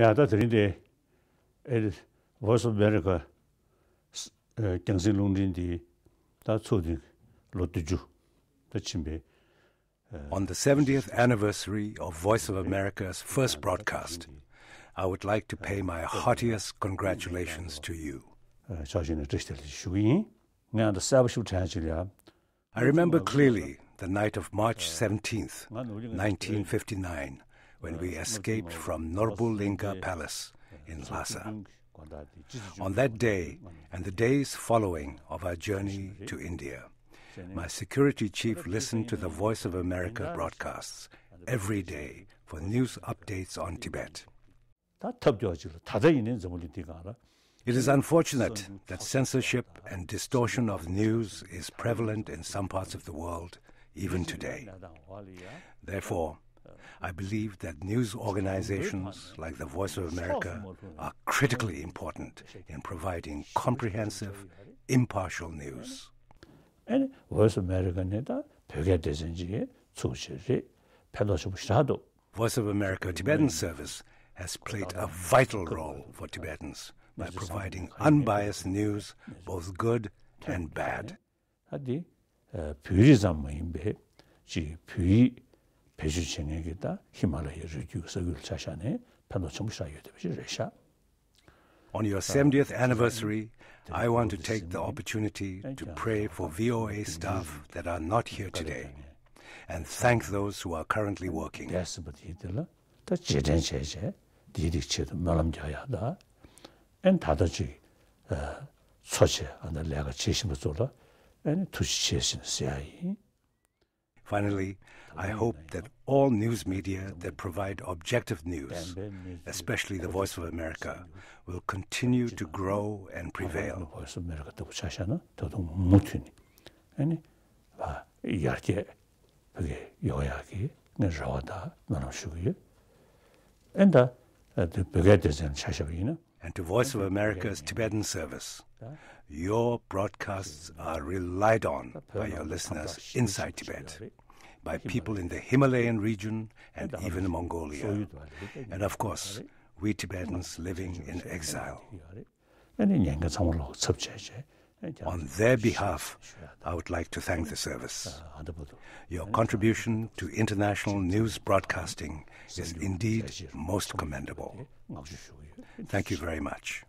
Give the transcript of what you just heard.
yaa taa tarindee Voice of America taa lotuju, taa chimbe. On the 70th anniversary of Voice of America's first broadcast, I would like to pay my heartiest congratulations to you. Øh, er I remember clearly the night of March 17th, 1959, when we uh, escaped from Norbulinga Palace in uh, Lhasa. On that day and the days following of our journey to India, my security chief listened to the Voice of America broadcasts every day for news updates on Tibet. It is unfortunate that censorship and distortion of news is prevalent in some parts of the world even today. Therefore, I believe that news organizations like the Voice of America are critically important in providing comprehensive, impartial news. And Voice of America neda 벽에 대신지 소식이 펠로십 shado. Voice of America Tibetan Service has played a vital role for Tibetans by providing unbiased news, both good and bad. 하디 뷰리즘 임베 지 뷰이 배주진에게다 히말라야 주교서 글자샤네 판도 정시하여 되듯이 렉샤 on your 70th uh, anniversary i want to take the opportunity to pray for voa staff that are not here today and thank those who are currently working yes but you the the children she she the and uh, and Finally, I hope that all news media that provide objective news, especially the Voice of America, will continue to grow and prevail. And to Voice of America's Tibetan service. Your broadcasts are relied on by your listeners inside Tibet, by people in the Himalayan region and even Mongolia, and of course, we Tibetans living in exile. Eh? On their behalf, I would like to thank the service. Ah, your uh, contribution to international news broadcasting uh, is indeed most commendable. Eh? Thank you very much.